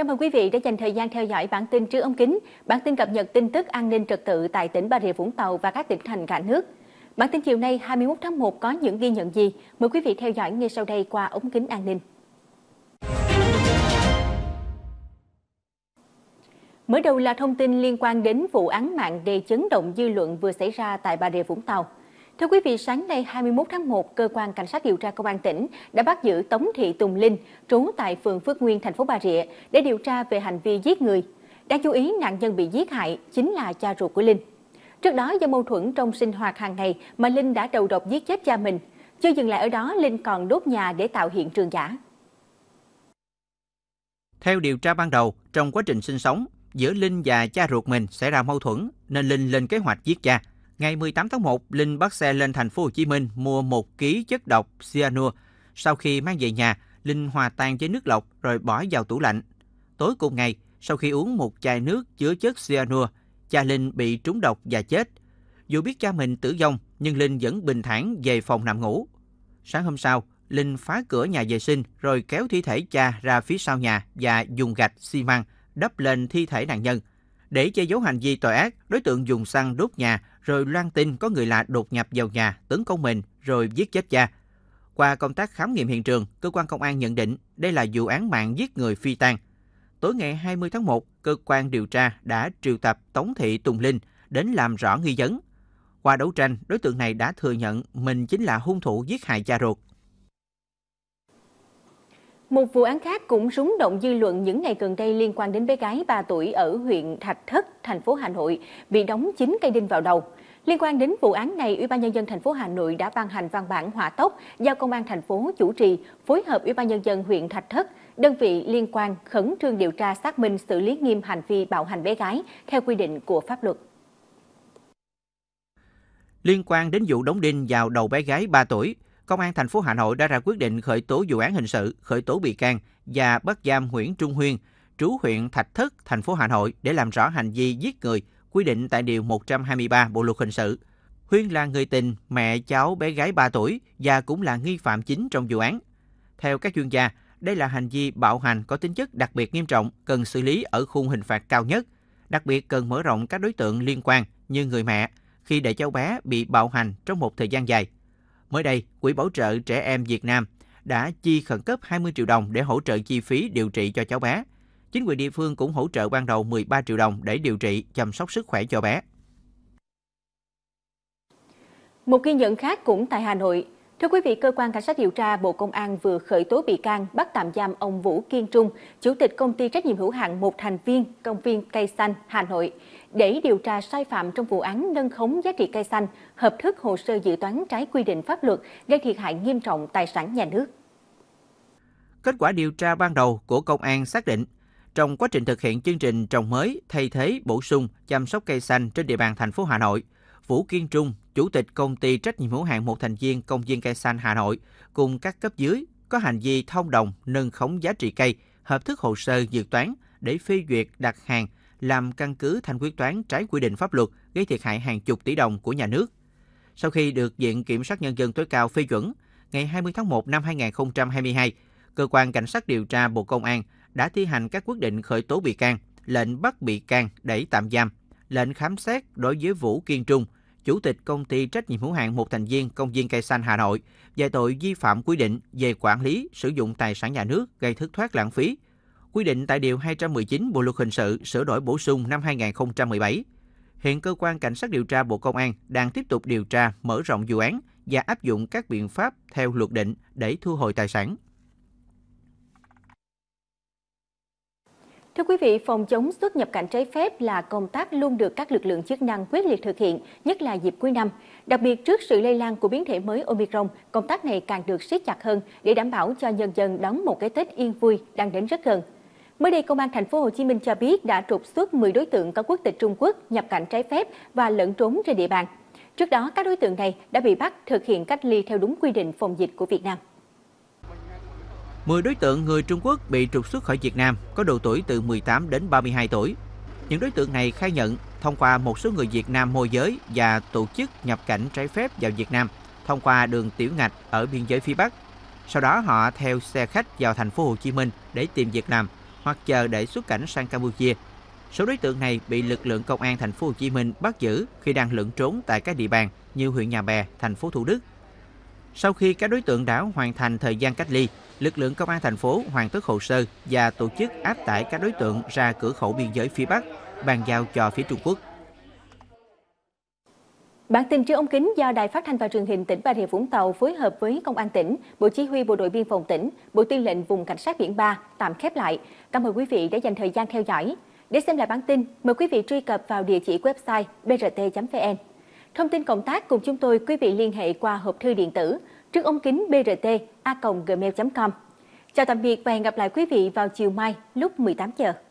Cảm ơn quý vị đã dành thời gian theo dõi bản tin trước ống kính. Bản tin cập nhật tin tức an ninh trật tự tại tỉnh Bà Rịa Vũng Tàu và các tỉnh thành cả nước. Bản tin chiều nay 21 tháng 1 có những ghi nhận gì? Mời quý vị theo dõi ngay sau đây qua ống kính an ninh. Mới đầu là thông tin liên quan đến vụ án mạng gây chấn động dư luận vừa xảy ra tại Bà Rịa Vũng Tàu. Thưa quý vị, sáng nay 21 tháng 1, cơ quan cảnh sát điều tra công an tỉnh đã bắt giữ Tống Thị Tùng Linh, trú tại phường Phước Nguyên, thành phố Bà Rịa để điều tra về hành vi giết người. Đáng chú ý, nạn nhân bị giết hại chính là cha ruột của Linh. Trước đó do mâu thuẫn trong sinh hoạt hàng ngày mà Linh đã đầu độc giết chết cha mình. Chưa dừng lại ở đó, Linh còn đốt nhà để tạo hiện trường giả. Theo điều tra ban đầu, trong quá trình sinh sống, giữa Linh và cha ruột mình xảy ra mâu thuẫn nên Linh lên kế hoạch giết cha. Ngày 18 tháng 1, Linh bắt xe lên thành phố Hồ Chí Minh mua 1 kg chất độc cyanua. Sau khi mang về nhà, Linh hòa tan với nước lọc rồi bỏ vào tủ lạnh. Tối cùng ngày, sau khi uống một chai nước chứa chất cyanua, cha Linh bị trúng độc và chết. Dù biết cha mình tử vong, nhưng Linh vẫn bình thản về phòng nằm ngủ. Sáng hôm sau, Linh phá cửa nhà vệ sinh rồi kéo thi thể cha ra phía sau nhà và dùng gạch xi măng đắp lên thi thể nạn nhân. Để che giấu hành vi tội ác, đối tượng dùng xăng đốt nhà rồi loan tin có người lạ đột nhập vào nhà, tấn công mình rồi giết chết cha. Qua công tác khám nghiệm hiện trường, cơ quan công an nhận định đây là vụ án mạng giết người phi tang. Tối ngày 20 tháng 1, cơ quan điều tra đã triệu tập Tống Thị Tùng Linh đến làm rõ nghi vấn. Qua đấu tranh, đối tượng này đã thừa nhận mình chính là hung thủ giết hại cha ruột một vụ án khác cũng rúng động dư luận những ngày gần đây liên quan đến bé gái 3 tuổi ở huyện Thạch Thất, thành phố Hà Nội bị đóng 9 cây đinh vào đầu. Liên quan đến vụ án này, Ủy ban nhân dân thành phố Hà Nội đã ban hành văn bản hỏa tốc giao công an thành phố chủ trì, phối hợp Ủy ban nhân dân huyện Thạch Thất, đơn vị liên quan khẩn trương điều tra xác minh xử lý nghiêm hành vi bạo hành bé gái theo quy định của pháp luật. Liên quan đến vụ đóng đinh vào đầu bé gái 3 tuổi, Công an thành phố Hà Nội đã ra quyết định khởi tố vụ án hình sự, khởi tố bị can và bắt giam Nguyễn Trung Huyên, trú huyện Thạch Thất, thành phố Hà Nội để làm rõ hành vi giết người quy định tại Điều 123 Bộ Luật Hình sự. Huyên là người tình, mẹ cháu bé gái 3 tuổi và cũng là nghi phạm chính trong vụ án. Theo các chuyên gia, đây là hành vi bạo hành có tính chất đặc biệt nghiêm trọng, cần xử lý ở khung hình phạt cao nhất. Đặc biệt cần mở rộng các đối tượng liên quan như người mẹ khi để cháu bé bị bạo hành trong một thời gian dài mới đây, Quỹ Bảo trợ Trẻ Em Việt Nam đã chi khẩn cấp 20 triệu đồng để hỗ trợ chi phí điều trị cho cháu bé. Chính quyền địa phương cũng hỗ trợ ban đầu 13 triệu đồng để điều trị, chăm sóc sức khỏe cho bé. Một ghi nhận khác cũng tại Hà Nội. Thưa quý vị, Cơ quan Cảnh sát điều tra Bộ Công an vừa khởi tố bị can bắt tạm giam ông Vũ Kiên Trung, Chủ tịch Công ty trách nhiệm hữu hạn một thành viên Công viên Cây Xanh, Hà Nội để điều tra sai phạm trong vụ án nâng khống giá trị cây xanh, hợp thức hồ sơ dự toán trái quy định pháp luật gây thiệt hại nghiêm trọng tài sản nhà nước. Kết quả điều tra ban đầu của công an xác định, trong quá trình thực hiện chương trình trồng mới, thay thế, bổ sung, chăm sóc cây xanh trên địa bàn thành phố Hà Nội, Vũ Kiên Trung, chủ tịch công ty trách nhiệm hữu hạn một thành viên công viên cây xanh Hà Nội cùng các cấp dưới có hành vi thông đồng nâng khống giá trị cây, hợp thức hồ sơ dự toán để phê duyệt đặt hàng làm căn cứ thanh quyết toán trái quy định pháp luật gây thiệt hại hàng chục tỷ đồng của nhà nước. Sau khi được Viện Kiểm sát Nhân dân tối cao phê chuẩn, ngày 20 tháng 1 năm 2022, Cơ quan Cảnh sát điều tra Bộ Công an đã thi hành các quyết định khởi tố bị can, lệnh bắt bị can để tạm giam, lệnh khám xét đối với Vũ Kiên Trung, Chủ tịch Công ty trách nhiệm hữu hạn một thành viên Công viên Cây Xanh Hà Nội về tội vi phạm quy định về quản lý sử dụng tài sản nhà nước gây thất thoát lãng phí – quy định tại Điều 219 Bộ Luật Hình sự sửa đổi bổ sung năm 2017. Hiện Cơ quan Cảnh sát điều tra Bộ Công an đang tiếp tục điều tra, mở rộng vụ án và áp dụng các biện pháp theo luật định để thu hồi tài sản. Thưa quý vị, phòng chống xuất nhập cảnh trái phép là công tác luôn được các lực lượng chức năng quyết liệt thực hiện, nhất là dịp cuối năm. Đặc biệt trước sự lây lan của biến thể mới Omicron, công tác này càng được siết chặt hơn để đảm bảo cho nhân dân đón một cái Tết yên vui đang đến rất gần. Mới đây, Công an thành phố Hồ Chí Minh cho biết đã trục xuất 10 đối tượng có quốc tịch Trung Quốc nhập cảnh trái phép và lẫn trốn trên địa bàn. Trước đó, các đối tượng này đã bị bắt thực hiện cách ly theo đúng quy định phòng dịch của Việt Nam. 10 đối tượng người Trung Quốc bị trục xuất khỏi Việt Nam có độ tuổi từ 18 đến 32 tuổi. Những đối tượng này khai nhận thông qua một số người Việt Nam môi giới và tổ chức nhập cảnh trái phép vào Việt Nam thông qua đường Tiểu Ngạch ở biên giới phía Bắc. Sau đó họ theo xe khách vào thành phố Hồ Chí Minh để tìm việc làm – hoặc chờ để xuất cảnh sang Campuchia. Số đối tượng này bị lực lượng công an thành phố Hồ Chí Minh bắt giữ khi đang lẩn trốn tại các địa bàn như huyện Nhà Bè, thành phố Thủ Đức. Sau khi các đối tượng đã hoàn thành thời gian cách ly, lực lượng công an thành phố hoàn tất hồ sơ và tổ chức áp tải các đối tượng ra cửa khẩu biên giới phía Bắc, bàn giao cho phía Trung Quốc. Bản tin trưa ông kính do Đài Phát thanh và Truyền hình tỉnh Bà Rịa Vũng Tàu phối hợp với Công an tỉnh, Bộ Chỉ huy Bộ đội Biên phòng tỉnh, Bộ Tư lệnh Vùng Cảnh sát biển 3 tạm khép lại. Cảm ơn quý vị đã dành thời gian theo dõi. Để xem lại bản tin, mời quý vị truy cập vào địa chỉ website brt.vn. Thông tin cộng tác cùng chúng tôi quý vị liên hệ qua hộp thư điện tử trước ông kính brt a gmail.com. Chào tạm biệt và hẹn gặp lại quý vị vào chiều mai lúc 18 giờ.